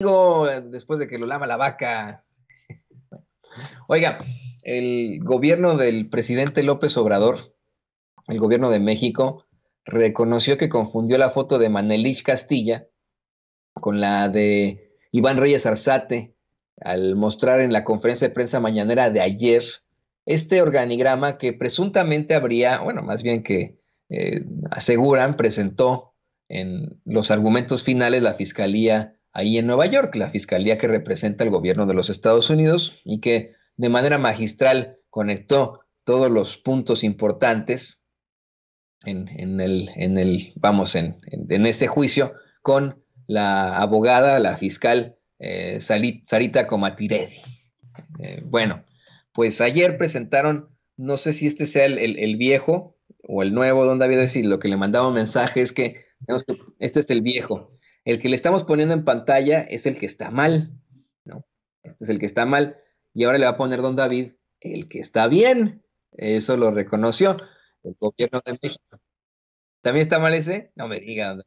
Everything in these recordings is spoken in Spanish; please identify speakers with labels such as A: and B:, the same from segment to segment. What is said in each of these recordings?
A: Digo, después de que lo lama la vaca. Oiga, el gobierno del presidente López Obrador, el gobierno de México, reconoció que confundió la foto de Manelich Castilla con la de Iván Reyes Arzate al mostrar en la conferencia de prensa mañanera de ayer este organigrama que presuntamente habría, bueno, más bien que eh, aseguran, presentó en los argumentos finales la Fiscalía ahí en Nueva York, la fiscalía que representa al gobierno de los Estados Unidos y que de manera magistral conectó todos los puntos importantes en, el, vamos, en, ese juicio con la abogada, la fiscal eh, Sarita Comatiredi. Eh, bueno, pues ayer presentaron, no sé si este sea el, viejo o el nuevo, don había decir, lo que le mandaba un mensaje es que, que este es el viejo, el que le estamos poniendo en pantalla es el que está mal, ¿no? Este es el que está mal. Y ahora le va a poner don David el que está bien. Eso lo reconoció el gobierno de México. ¿También está mal ese? No me diga.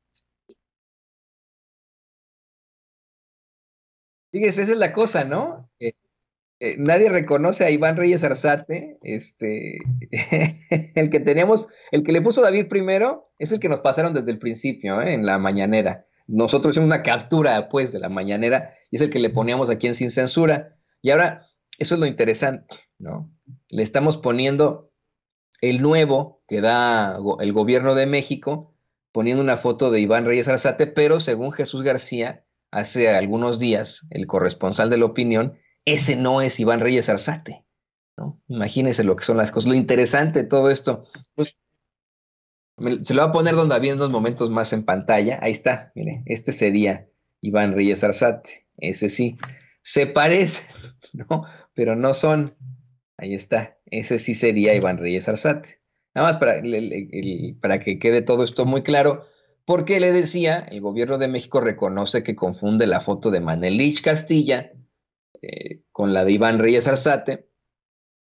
A: Fíjese, esa es la cosa, ¿no? Eh, nadie reconoce a Iván Reyes Arzate, este, el que tenemos, el que le puso David primero, es el que nos pasaron desde el principio, ¿eh? en la mañanera nosotros hicimos una captura, pues, de la mañanera y es el que le poníamos aquí en Sin Censura. Y ahora, eso es lo interesante, ¿no? Le estamos poniendo el nuevo que da el gobierno de México, poniendo una foto de Iván Reyes Arzate, pero según Jesús García, hace algunos días, el corresponsal de la opinión, ese no es Iván Reyes Arzate. ¿no? Imagínense lo que son las cosas. Lo interesante de todo esto. Pues, se lo voy a poner donde había unos momentos más en pantalla. Ahí está, mire, este sería Iván Reyes Arzate. Ese sí. Se parece, ¿no? Pero no son. Ahí está. Ese sí sería Iván Reyes Arzate. Nada más para, para que quede todo esto muy claro. Porque le decía, el gobierno de México reconoce que confunde la foto de Manelich Castilla eh, con la de Iván Reyes Arzate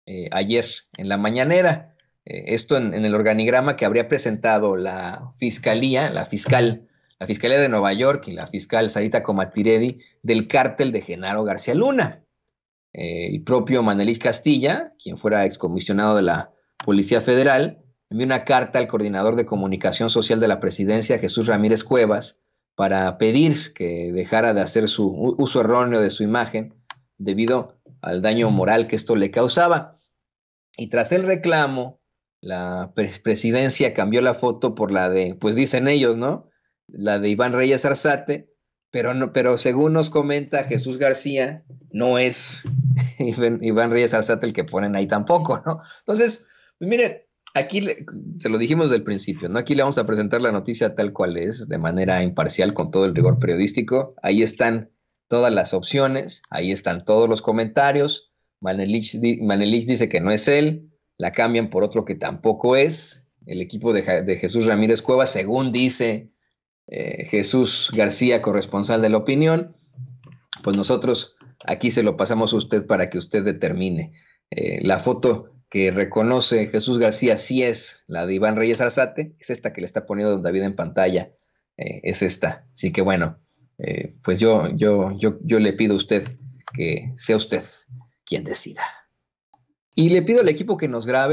A: eh, ayer en la mañanera. Eh, esto en, el organigrama que habría presentado la fiscalía, la fiscal, la fiscalía de Nueva York y la fiscal Sarita Comatiredi del cártel de Genaro García Luna. Eh, el propio Manelich Castilla, quien fuera excomisionado de la Policía Federal, envió una carta al coordinador de comunicación social de la presidencia, Jesús Ramírez Cuevas, para pedir que dejara de hacer su uso erróneo de su imagen debido al daño moral que esto le causaba. Y tras el reclamo la presidencia cambió la foto por la de, pues dicen ellos, ¿no? La de Iván Reyes Arzate, pero, no, pero según nos comenta Jesús García, no es Iván Reyes Arzate el que ponen ahí tampoco, ¿no? Entonces, pues mire, aquí se lo dijimos del principio, ¿no? Aquí le vamos a presentar la noticia tal cual es, de manera imparcial, con todo el rigor periodístico. Ahí están todas las opciones, ahí están todos los comentarios. Manelich dice que no es él, la cambian por otro que tampoco es. El equipo de, Jesús Ramírez Cueva, según dice eh, Jesús García, corresponsal de la opinión, pues nosotros aquí se lo pasamos a usted para que usted determine. Eh, la foto que reconoce Jesús García si es la de Iván Reyes Arzate, es esta que le está poniendo David en pantalla, eh, es esta. Así que bueno, pues yo, yo, yo, yo le pido a usted que sea usted quien decida. Y le pido al equipo que nos grabe